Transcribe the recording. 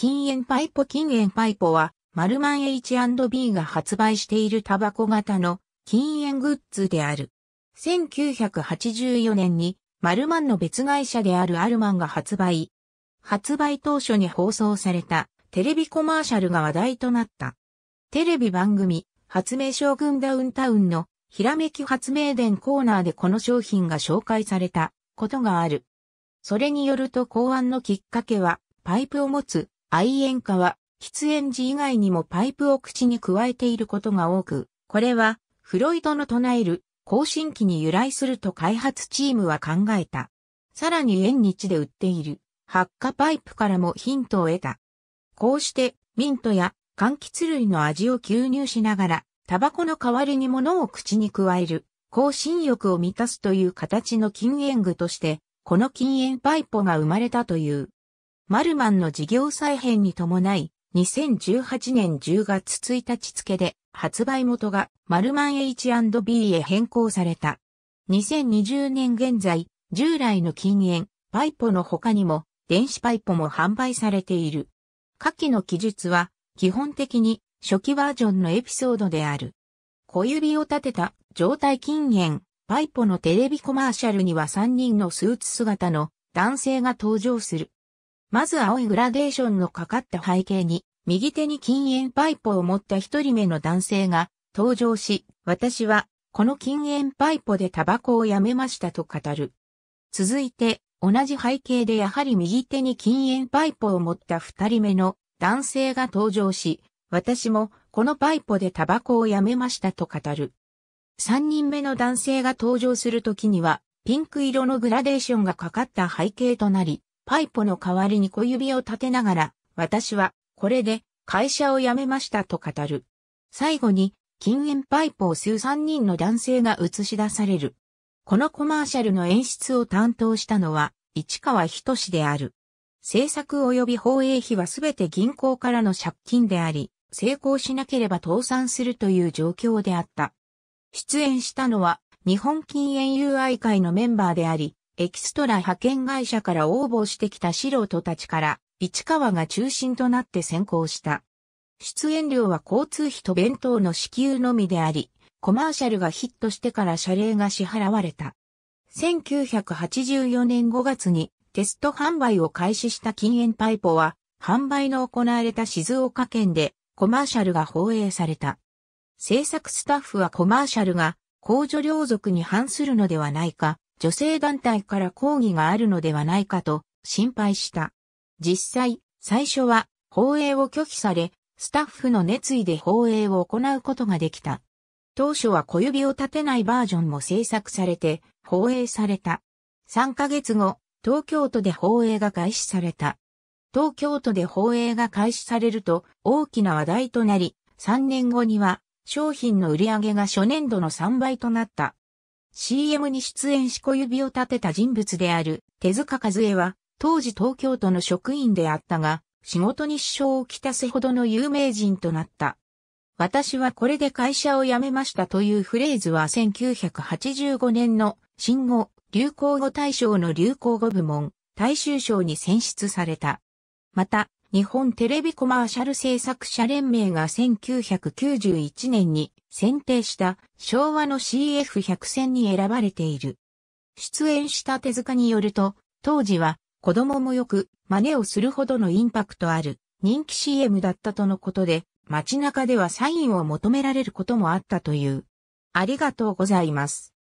禁煙パイポ禁煙パイポは、マルマン H&B が発売しているタバコ型の禁煙グッズである。1984年に、マルマンの別会社であるアルマンが発売。発売当初に放送されたテレビコマーシャルが話題となった。テレビ番組、発明将軍ダウンタウンのひらめき発明伝コーナーでこの商品が紹介されたことがある。それによると考案のきっかけは、パイプを持つ愛煙家は、喫煙時以外にもパイプを口に加えていることが多く、これは、フロイドの唱える、更新期に由来すると開発チームは考えた。さらに縁日で売っている、発火パイプからもヒントを得た。こうして、ミントや柑橘類の味を吸入しながら、タバコの代わりに物を口に加える、更新欲を満たすという形の禁煙具として、この禁煙パイプが生まれたという。マルマンの事業再編に伴い、2018年10月1日付で発売元がマルマン H&B へ変更された。2020年現在、従来の禁煙、パイポの他にも電子パイポも販売されている。下記の記述は基本的に初期バージョンのエピソードである。小指を立てた状態禁煙、パイポのテレビコマーシャルには3人のスーツ姿の男性が登場する。まず青いグラデーションのかかった背景に、右手に禁煙パイプを持った一人目の男性が登場し、私はこの禁煙パイプでタバコをやめましたと語る。続いて、同じ背景でやはり右手に禁煙パイプを持った二人目の男性が登場し、私もこのパイプでタバコをやめましたと語る。三人目の男性が登場するときには、ピンク色のグラデーションがかかった背景となり、パイポの代わりに小指を立てながら、私は、これで、会社を辞めましたと語る。最後に、禁煙パイプを吸う3人の男性が映し出される。このコマーシャルの演出を担当したのは、市川仁志である。制作及び放映費はすべて銀行からの借金であり、成功しなければ倒産するという状況であった。出演したのは、日本禁煙友愛会のメンバーであり、エキストラ派遣会社から応募してきた素人たちから、市川が中心となって先行した。出演料は交通費と弁当の支給のみであり、コマーシャルがヒットしてから謝礼が支払われた。1984年5月にテスト販売を開始した禁煙パイポは、販売の行われた静岡県でコマーシャルが放映された。制作スタッフはコマーシャルが公助領族に反するのではないか女性団体から抗議があるのではないかと心配した。実際、最初は放映を拒否され、スタッフの熱意で放映を行うことができた。当初は小指を立てないバージョンも制作されて放映された。3ヶ月後、東京都で放映が開始された。東京都で放映が開始されると大きな話題となり、3年後には商品の売り上げが初年度の3倍となった。CM に出演し小指を立てた人物である手塚和恵は、当時東京都の職員であったが、仕事に支障をきたすほどの有名人となった。私はこれで会社を辞めましたというフレーズは1985年の新語、流行語大賞の流行語部門、大衆賞に選出された。また、日本テレビコマーシャル制作者連盟が1991年に選定した昭和の CF100 選に選ばれている。出演した手塚によると、当時は子供もよく真似をするほどのインパクトある人気 CM だったとのことで、街中ではサインを求められることもあったという。ありがとうございます。